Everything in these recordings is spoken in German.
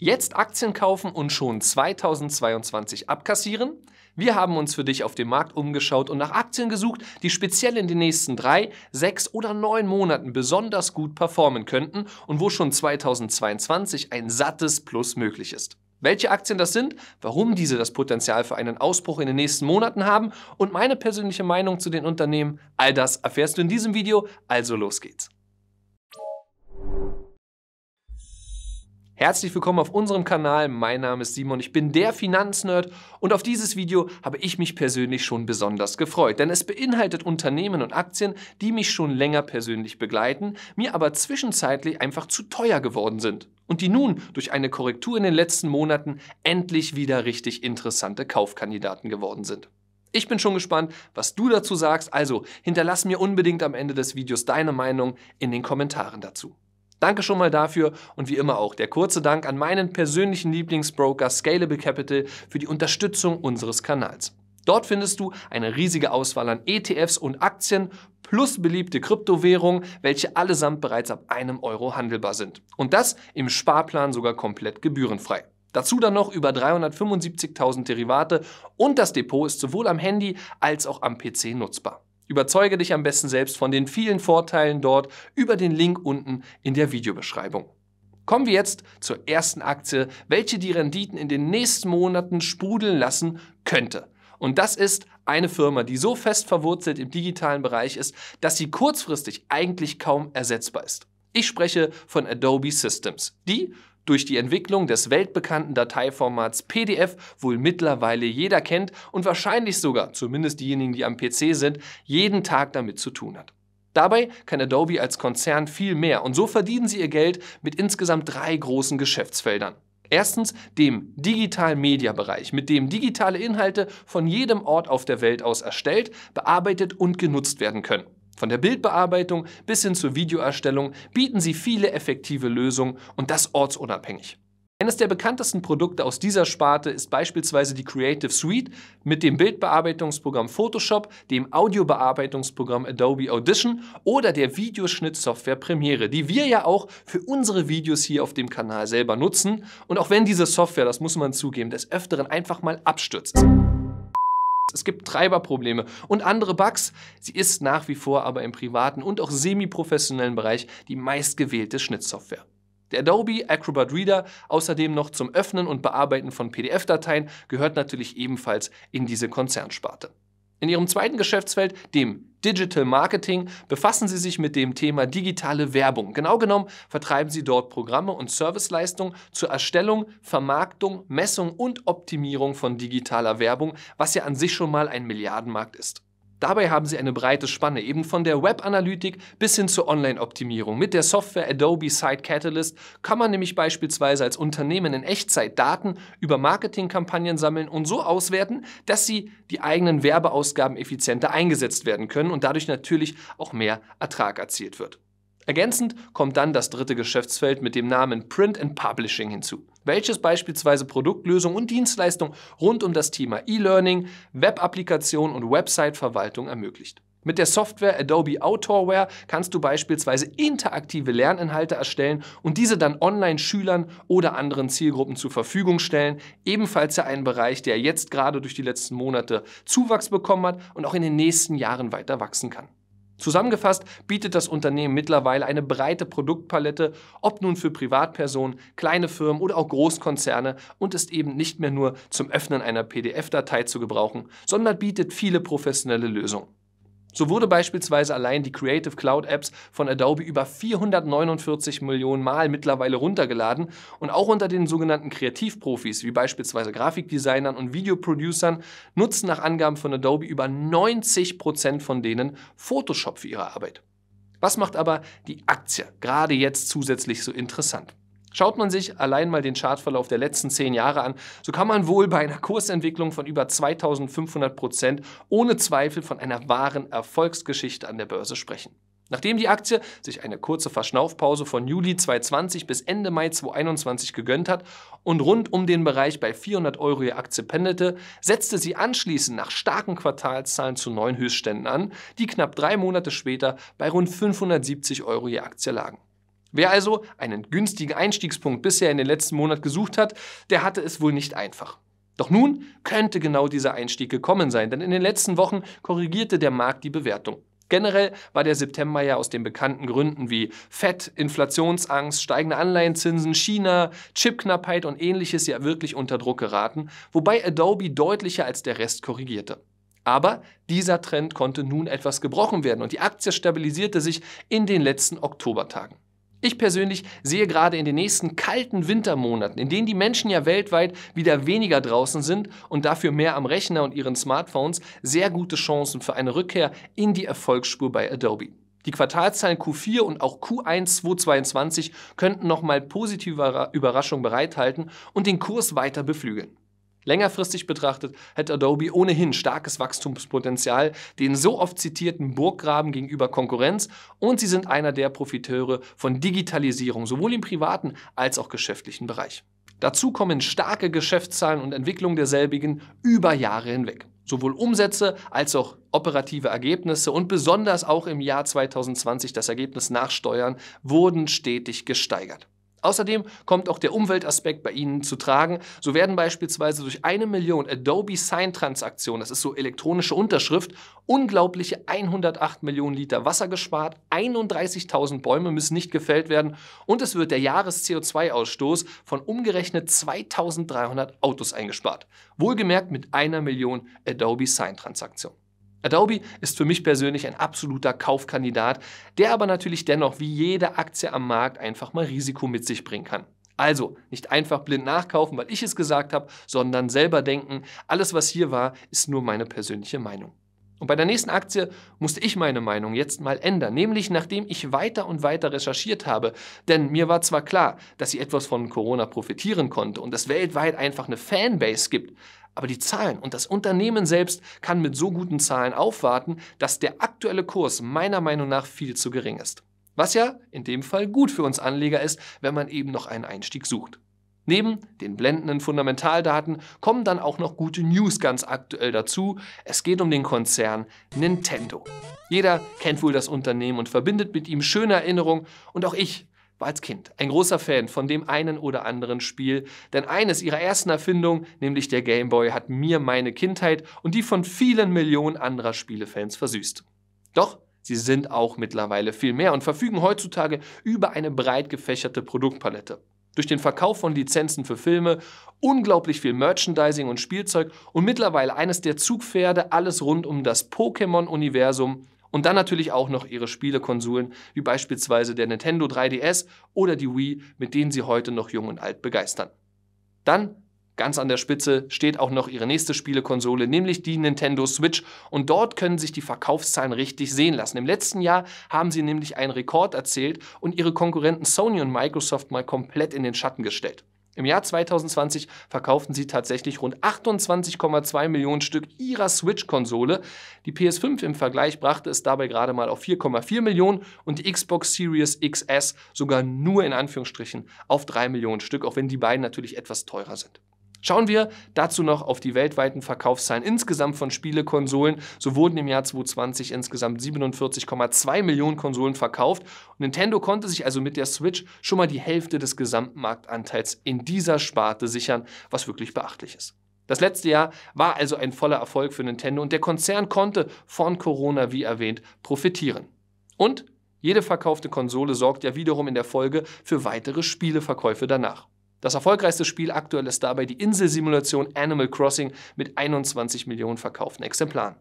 Jetzt Aktien kaufen und schon 2022 abkassieren? Wir haben uns für dich auf dem Markt umgeschaut und nach Aktien gesucht, die speziell in den nächsten drei, sechs oder neun Monaten besonders gut performen könnten und wo schon 2022 ein sattes Plus möglich ist. Welche Aktien das sind, warum diese das Potenzial für einen Ausbruch in den nächsten Monaten haben und meine persönliche Meinung zu den Unternehmen, all das erfährst du in diesem Video, also los geht's. Herzlich willkommen auf unserem Kanal. Mein Name ist Simon, ich bin der Finanznerd und auf dieses Video habe ich mich persönlich schon besonders gefreut, denn es beinhaltet Unternehmen und Aktien, die mich schon länger persönlich begleiten, mir aber zwischenzeitlich einfach zu teuer geworden sind und die nun durch eine Korrektur in den letzten Monaten endlich wieder richtig interessante Kaufkandidaten geworden sind. Ich bin schon gespannt, was du dazu sagst, also hinterlass mir unbedingt am Ende des Videos deine Meinung in den Kommentaren dazu. Danke schon mal dafür und wie immer auch der kurze Dank an meinen persönlichen Lieblingsbroker Scalable Capital für die Unterstützung unseres Kanals. Dort findest du eine riesige Auswahl an ETFs und Aktien plus beliebte Kryptowährungen, welche allesamt bereits ab einem Euro handelbar sind. Und das im Sparplan sogar komplett gebührenfrei. Dazu dann noch über 375.000 Derivate und das Depot ist sowohl am Handy als auch am PC nutzbar. Überzeuge dich am besten selbst von den vielen Vorteilen dort über den Link unten in der Videobeschreibung. Kommen wir jetzt zur ersten Aktie, welche die Renditen in den nächsten Monaten sprudeln lassen könnte. Und das ist eine Firma, die so fest verwurzelt im digitalen Bereich ist, dass sie kurzfristig eigentlich kaum ersetzbar ist. Ich spreche von Adobe Systems, die durch die Entwicklung des weltbekannten Dateiformats PDF wohl mittlerweile jeder kennt und wahrscheinlich sogar, zumindest diejenigen, die am PC sind, jeden Tag damit zu tun hat. Dabei kann Adobe als Konzern viel mehr und so verdienen sie ihr Geld mit insgesamt drei großen Geschäftsfeldern. Erstens dem Digital-Media-Bereich, mit dem digitale Inhalte von jedem Ort auf der Welt aus erstellt, bearbeitet und genutzt werden können. Von der Bildbearbeitung bis hin zur Videoerstellung bieten sie viele effektive Lösungen und das ortsunabhängig. Eines der bekanntesten Produkte aus dieser Sparte ist beispielsweise die Creative Suite mit dem Bildbearbeitungsprogramm Photoshop, dem Audiobearbeitungsprogramm Adobe Audition oder der Videoschnittsoftware Premiere, die wir ja auch für unsere Videos hier auf dem Kanal selber nutzen. Und auch wenn diese Software, das muss man zugeben, des Öfteren einfach mal abstürzt. Es gibt Treiberprobleme und andere Bugs. Sie ist nach wie vor aber im privaten und auch semi-professionellen Bereich die meistgewählte Schnittsoftware. Der Adobe Acrobat Reader, außerdem noch zum Öffnen und Bearbeiten von PDF-Dateien, gehört natürlich ebenfalls in diese Konzernsparte. In ihrem zweiten Geschäftsfeld, dem Digital Marketing, befassen sie sich mit dem Thema digitale Werbung. Genau genommen vertreiben sie dort Programme und Serviceleistungen zur Erstellung, Vermarktung, Messung und Optimierung von digitaler Werbung, was ja an sich schon mal ein Milliardenmarkt ist. Dabei haben sie eine breite Spanne, eben von der Webanalytik bis hin zur Online-Optimierung. Mit der Software Adobe Site Catalyst kann man nämlich beispielsweise als Unternehmen in Echtzeit Daten über Marketingkampagnen sammeln und so auswerten, dass sie die eigenen Werbeausgaben effizienter eingesetzt werden können und dadurch natürlich auch mehr Ertrag erzielt wird. Ergänzend kommt dann das dritte Geschäftsfeld mit dem Namen Print and Publishing hinzu welches beispielsweise Produktlösungen und Dienstleistungen rund um das Thema E-Learning, Web-Applikation und Website-Verwaltung ermöglicht. Mit der Software Adobe Autorware kannst du beispielsweise interaktive Lerninhalte erstellen und diese dann online Schülern oder anderen Zielgruppen zur Verfügung stellen. Ebenfalls ja ein Bereich, der jetzt gerade durch die letzten Monate Zuwachs bekommen hat und auch in den nächsten Jahren weiter wachsen kann. Zusammengefasst bietet das Unternehmen mittlerweile eine breite Produktpalette, ob nun für Privatpersonen, kleine Firmen oder auch Großkonzerne und ist eben nicht mehr nur zum Öffnen einer PDF-Datei zu gebrauchen, sondern bietet viele professionelle Lösungen. So wurde beispielsweise allein die Creative Cloud Apps von Adobe über 449 Millionen Mal mittlerweile runtergeladen und auch unter den sogenannten Kreativprofis, wie beispielsweise Grafikdesignern und Videoproducern, nutzen nach Angaben von Adobe über 90% Prozent von denen Photoshop für ihre Arbeit. Was macht aber die Aktie gerade jetzt zusätzlich so interessant? Schaut man sich allein mal den Chartverlauf der letzten zehn Jahre an, so kann man wohl bei einer Kursentwicklung von über 2500 Prozent ohne Zweifel von einer wahren Erfolgsgeschichte an der Börse sprechen. Nachdem die Aktie sich eine kurze Verschnaufpause von Juli 2020 bis Ende Mai 2021 gegönnt hat und rund um den Bereich bei 400 Euro je Aktie pendelte, setzte sie anschließend nach starken Quartalszahlen zu neuen Höchstständen an, die knapp drei Monate später bei rund 570 Euro je Aktie lagen. Wer also einen günstigen Einstiegspunkt bisher in den letzten Monat gesucht hat, der hatte es wohl nicht einfach. Doch nun könnte genau dieser Einstieg gekommen sein, denn in den letzten Wochen korrigierte der Markt die Bewertung. Generell war der September ja aus den bekannten Gründen wie Fett, Inflationsangst, steigende Anleihenzinsen, China, Chipknappheit und ähnliches ja wirklich unter Druck geraten, wobei Adobe deutlicher als der Rest korrigierte. Aber dieser Trend konnte nun etwas gebrochen werden und die Aktie stabilisierte sich in den letzten Oktobertagen. Ich persönlich sehe gerade in den nächsten kalten Wintermonaten, in denen die Menschen ja weltweit wieder weniger draußen sind und dafür mehr am Rechner und ihren Smartphones, sehr gute Chancen für eine Rückkehr in die Erfolgsspur bei Adobe. Die Quartalzahlen Q4 und auch Q1 2022 könnten nochmal positive Überraschungen bereithalten und den Kurs weiter beflügeln. Längerfristig betrachtet hätte Adobe ohnehin starkes Wachstumspotenzial, den so oft zitierten Burggraben gegenüber Konkurrenz und sie sind einer der Profiteure von Digitalisierung, sowohl im privaten als auch geschäftlichen Bereich. Dazu kommen starke Geschäftszahlen und Entwicklung derselbigen über Jahre hinweg. Sowohl Umsätze als auch operative Ergebnisse und besonders auch im Jahr 2020 das Ergebnis nach Steuern wurden stetig gesteigert. Außerdem kommt auch der Umweltaspekt bei ihnen zu tragen. So werden beispielsweise durch eine Million Adobe Sign-Transaktionen, das ist so elektronische Unterschrift, unglaubliche 108 Millionen Liter Wasser gespart, 31.000 Bäume müssen nicht gefällt werden und es wird der Jahres-CO2-Ausstoß von umgerechnet 2.300 Autos eingespart. Wohlgemerkt mit einer Million Adobe Sign-Transaktionen. Adobe ist für mich persönlich ein absoluter Kaufkandidat, der aber natürlich dennoch wie jede Aktie am Markt einfach mal Risiko mit sich bringen kann. Also nicht einfach blind nachkaufen, weil ich es gesagt habe, sondern selber denken, alles was hier war, ist nur meine persönliche Meinung. Und bei der nächsten Aktie musste ich meine Meinung jetzt mal ändern, nämlich nachdem ich weiter und weiter recherchiert habe. Denn mir war zwar klar, dass sie etwas von Corona profitieren konnte und es weltweit einfach eine Fanbase gibt, aber die Zahlen und das Unternehmen selbst kann mit so guten Zahlen aufwarten, dass der aktuelle Kurs meiner Meinung nach viel zu gering ist. Was ja in dem Fall gut für uns Anleger ist, wenn man eben noch einen Einstieg sucht. Neben den blendenden Fundamentaldaten kommen dann auch noch gute News ganz aktuell dazu. Es geht um den Konzern Nintendo. Jeder kennt wohl das Unternehmen und verbindet mit ihm schöne Erinnerungen und auch ich war als Kind ein großer Fan von dem einen oder anderen Spiel, denn eines ihrer ersten Erfindungen, nämlich der Game Boy, hat mir meine Kindheit und die von vielen Millionen anderer Spielefans versüßt. Doch sie sind auch mittlerweile viel mehr und verfügen heutzutage über eine breit gefächerte Produktpalette. Durch den Verkauf von Lizenzen für Filme, unglaublich viel Merchandising und Spielzeug und mittlerweile eines der Zugpferde alles rund um das Pokémon-Universum und dann natürlich auch noch ihre Spielekonsolen, wie beispielsweise der Nintendo 3DS oder die Wii, mit denen sie heute noch jung und alt begeistern. Dann Ganz an der Spitze steht auch noch ihre nächste Spielekonsole, nämlich die Nintendo Switch. Und dort können sich die Verkaufszahlen richtig sehen lassen. Im letzten Jahr haben sie nämlich einen Rekord erzählt und ihre Konkurrenten Sony und Microsoft mal komplett in den Schatten gestellt. Im Jahr 2020 verkauften sie tatsächlich rund 28,2 Millionen Stück ihrer Switch-Konsole. Die PS5 im Vergleich brachte es dabei gerade mal auf 4,4 Millionen und die Xbox Series XS sogar nur in Anführungsstrichen auf 3 Millionen Stück, auch wenn die beiden natürlich etwas teurer sind. Schauen wir dazu noch auf die weltweiten Verkaufszahlen insgesamt von Spielekonsolen. So wurden im Jahr 2020 insgesamt 47,2 Millionen Konsolen verkauft. Und Nintendo konnte sich also mit der Switch schon mal die Hälfte des Gesamtmarktanteils in dieser Sparte sichern, was wirklich beachtlich ist. Das letzte Jahr war also ein voller Erfolg für Nintendo und der Konzern konnte von Corona, wie erwähnt, profitieren. Und jede verkaufte Konsole sorgt ja wiederum in der Folge für weitere Spieleverkäufe danach. Das erfolgreichste Spiel aktuell ist dabei die Inselsimulation Animal Crossing mit 21 Millionen verkauften Exemplaren.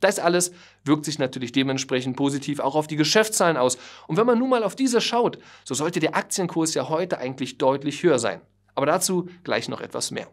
Das alles wirkt sich natürlich dementsprechend positiv auch auf die Geschäftszahlen aus. Und wenn man nun mal auf diese schaut, so sollte der Aktienkurs ja heute eigentlich deutlich höher sein. Aber dazu gleich noch etwas mehr.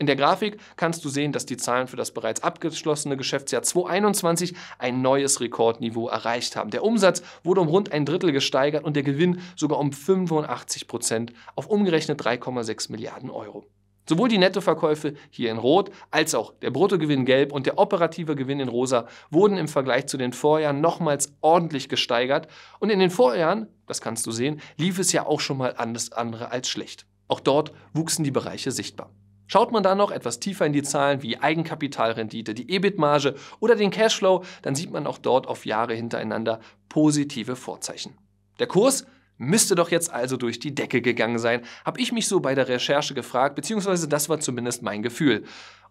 In der Grafik kannst du sehen, dass die Zahlen für das bereits abgeschlossene Geschäftsjahr 2021 ein neues Rekordniveau erreicht haben. Der Umsatz wurde um rund ein Drittel gesteigert und der Gewinn sogar um 85 Prozent auf umgerechnet 3,6 Milliarden Euro. Sowohl die Nettoverkäufe hier in Rot als auch der Bruttogewinn Gelb und der operative Gewinn in Rosa wurden im Vergleich zu den Vorjahren nochmals ordentlich gesteigert. Und in den Vorjahren, das kannst du sehen, lief es ja auch schon mal anders andere als schlecht. Auch dort wuchsen die Bereiche sichtbar. Schaut man dann noch etwas tiefer in die Zahlen wie Eigenkapitalrendite, die EBIT-Marge oder den Cashflow, dann sieht man auch dort auf Jahre hintereinander positive Vorzeichen. Der Kurs müsste doch jetzt also durch die Decke gegangen sein, habe ich mich so bei der Recherche gefragt, beziehungsweise das war zumindest mein Gefühl.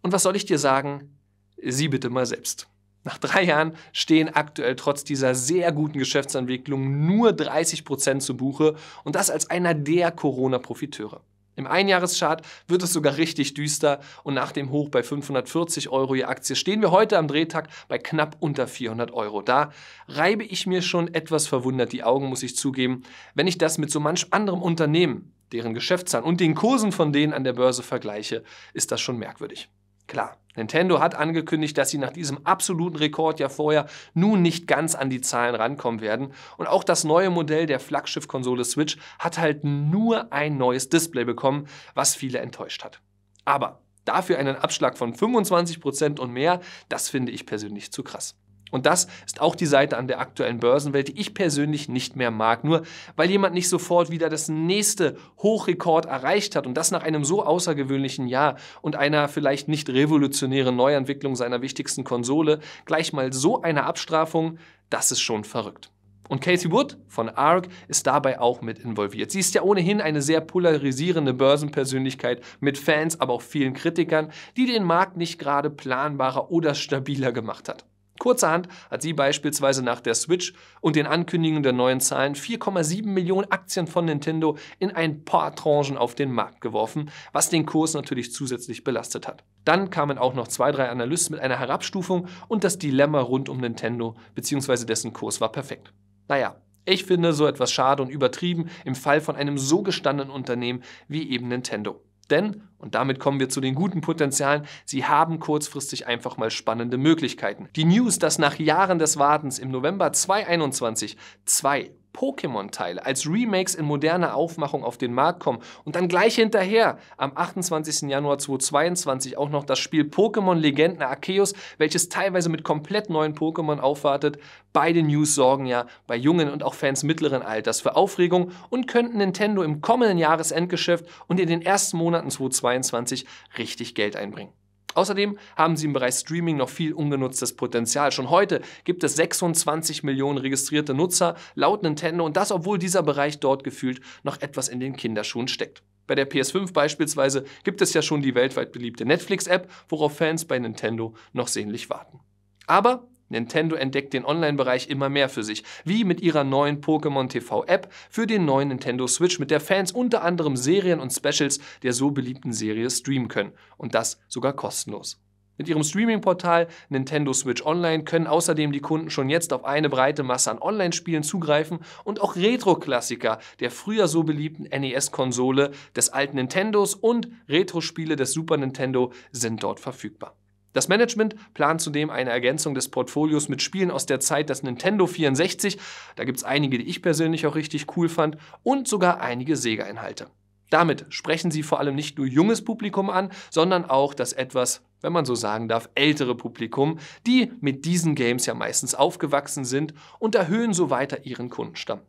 Und was soll ich dir sagen? Sieh bitte mal selbst. Nach drei Jahren stehen aktuell trotz dieser sehr guten Geschäftsentwicklung nur 30% zu Buche und das als einer der Corona-Profiteure. Im Einjahreschart wird es sogar richtig düster und nach dem Hoch bei 540 Euro je Aktie stehen wir heute am Drehtag bei knapp unter 400 Euro. Da reibe ich mir schon etwas verwundert die Augen, muss ich zugeben, wenn ich das mit so manch anderem Unternehmen, deren Geschäftszahlen und den Kursen von denen an der Börse vergleiche, ist das schon merkwürdig. Klar, Nintendo hat angekündigt, dass sie nach diesem absoluten Rekord ja vorher nun nicht ganz an die Zahlen rankommen werden. Und auch das neue Modell der Flaggschiff-Konsole Switch hat halt nur ein neues Display bekommen, was viele enttäuscht hat. Aber dafür einen Abschlag von 25% und mehr, das finde ich persönlich zu krass. Und das ist auch die Seite an der aktuellen Börsenwelt, die ich persönlich nicht mehr mag. Nur weil jemand nicht sofort wieder das nächste Hochrekord erreicht hat und das nach einem so außergewöhnlichen Jahr und einer vielleicht nicht revolutionären Neuentwicklung seiner wichtigsten Konsole, gleich mal so eine Abstrafung, das ist schon verrückt. Und Casey Wood von ARK ist dabei auch mit involviert. Sie ist ja ohnehin eine sehr polarisierende Börsenpersönlichkeit mit Fans, aber auch vielen Kritikern, die den Markt nicht gerade planbarer oder stabiler gemacht hat. Kurzerhand hat sie beispielsweise nach der Switch und den Ankündigungen der neuen Zahlen 4,7 Millionen Aktien von Nintendo in ein paar Tranchen auf den Markt geworfen, was den Kurs natürlich zusätzlich belastet hat. Dann kamen auch noch zwei, drei Analysten mit einer Herabstufung und das Dilemma rund um Nintendo bzw. dessen Kurs war perfekt. Naja, ich finde so etwas schade und übertrieben im Fall von einem so gestandenen Unternehmen wie eben Nintendo. Denn, und damit kommen wir zu den guten Potenzialen, sie haben kurzfristig einfach mal spannende Möglichkeiten. Die News, dass nach Jahren des Wartens im November 2021 zwei Pokémon-Teile als Remakes in moderner Aufmachung auf den Markt kommen und dann gleich hinterher am 28. Januar 2022 auch noch das Spiel Pokémon Legenden Arceus, welches teilweise mit komplett neuen Pokémon aufwartet. Beide News sorgen ja bei jungen und auch Fans mittleren Alters für Aufregung und könnten Nintendo im kommenden Jahresendgeschäft und in den ersten Monaten 2022 richtig Geld einbringen. Außerdem haben sie im Bereich Streaming noch viel ungenutztes Potenzial. Schon heute gibt es 26 Millionen registrierte Nutzer laut Nintendo und das, obwohl dieser Bereich dort gefühlt noch etwas in den Kinderschuhen steckt. Bei der PS5 beispielsweise gibt es ja schon die weltweit beliebte Netflix-App, worauf Fans bei Nintendo noch sehnlich warten. Aber Nintendo entdeckt den Online-Bereich immer mehr für sich, wie mit ihrer neuen Pokémon TV App für den neuen Nintendo Switch, mit der Fans unter anderem Serien und Specials der so beliebten Serie streamen können. Und das sogar kostenlos. Mit ihrem Streaming-Portal Nintendo Switch Online können außerdem die Kunden schon jetzt auf eine breite Masse an Online-Spielen zugreifen und auch Retro-Klassiker der früher so beliebten NES-Konsole des alten Nintendos und Retro-Spiele des Super Nintendo sind dort verfügbar. Das Management plant zudem eine Ergänzung des Portfolios mit Spielen aus der Zeit des Nintendo 64, da gibt es einige, die ich persönlich auch richtig cool fand, und sogar einige Sega-Inhalte. Damit sprechen sie vor allem nicht nur junges Publikum an, sondern auch das etwas, wenn man so sagen darf, ältere Publikum, die mit diesen Games ja meistens aufgewachsen sind und erhöhen so weiter ihren Kundenstamm.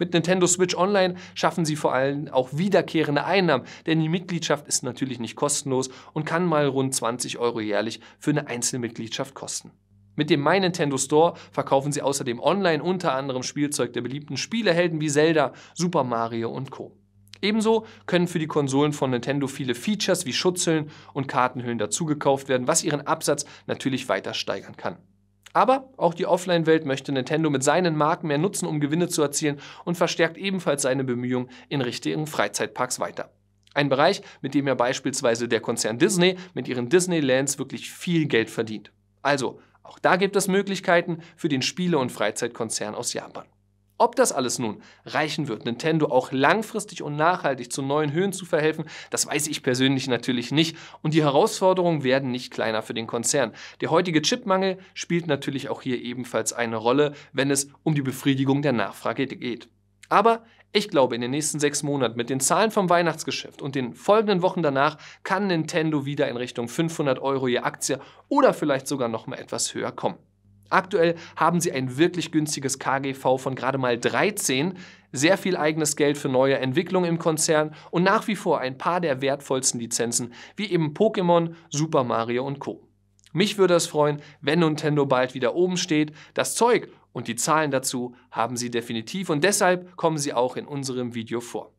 Mit Nintendo Switch Online schaffen sie vor allem auch wiederkehrende Einnahmen, denn die Mitgliedschaft ist natürlich nicht kostenlos und kann mal rund 20 Euro jährlich für eine Einzelmitgliedschaft kosten. Mit dem My Nintendo Store verkaufen sie außerdem online unter anderem Spielzeug der beliebten Spielehelden wie Zelda, Super Mario und Co. Ebenso können für die Konsolen von Nintendo viele Features wie Schutzhüllen und Kartenhüllen dazugekauft werden, was ihren Absatz natürlich weiter steigern kann. Aber auch die Offline-Welt möchte Nintendo mit seinen Marken mehr nutzen, um Gewinne zu erzielen und verstärkt ebenfalls seine Bemühungen in richtigen Freizeitparks weiter. Ein Bereich, mit dem ja beispielsweise der Konzern Disney mit ihren Disneylands wirklich viel Geld verdient. Also, auch da gibt es Möglichkeiten für den Spiele- und Freizeitkonzern aus Japan. Ob das alles nun reichen wird, Nintendo auch langfristig und nachhaltig zu neuen Höhen zu verhelfen, das weiß ich persönlich natürlich nicht. Und die Herausforderungen werden nicht kleiner für den Konzern. Der heutige Chipmangel spielt natürlich auch hier ebenfalls eine Rolle, wenn es um die Befriedigung der Nachfrage geht. Aber ich glaube, in den nächsten sechs Monaten mit den Zahlen vom Weihnachtsgeschäft und den folgenden Wochen danach kann Nintendo wieder in Richtung 500 Euro je Aktie oder vielleicht sogar noch mal etwas höher kommen. Aktuell haben sie ein wirklich günstiges KGV von gerade mal 13, sehr viel eigenes Geld für neue Entwicklungen im Konzern und nach wie vor ein paar der wertvollsten Lizenzen, wie eben Pokémon, Super Mario und Co. Mich würde es freuen, wenn Nintendo bald wieder oben steht. Das Zeug und die Zahlen dazu haben sie definitiv und deshalb kommen sie auch in unserem Video vor.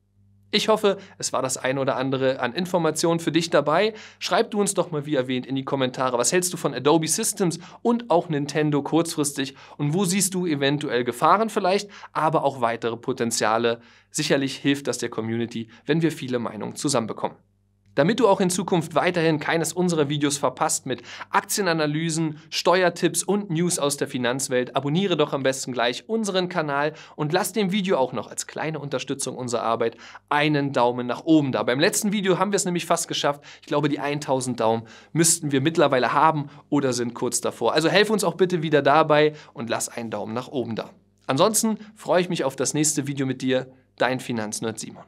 Ich hoffe, es war das ein oder andere an Informationen für dich dabei. Schreib du uns doch mal, wie erwähnt, in die Kommentare, was hältst du von Adobe Systems und auch Nintendo kurzfristig und wo siehst du eventuell Gefahren vielleicht, aber auch weitere Potenziale. Sicherlich hilft das der Community, wenn wir viele Meinungen zusammenbekommen. Damit du auch in Zukunft weiterhin keines unserer Videos verpasst mit Aktienanalysen, Steuertipps und News aus der Finanzwelt, abonniere doch am besten gleich unseren Kanal und lass dem Video auch noch als kleine Unterstützung unserer Arbeit einen Daumen nach oben da. Beim letzten Video haben wir es nämlich fast geschafft. Ich glaube, die 1000 Daumen müssten wir mittlerweile haben oder sind kurz davor. Also helf uns auch bitte wieder dabei und lass einen Daumen nach oben da. Ansonsten freue ich mich auf das nächste Video mit dir. Dein Finanznerd Simon.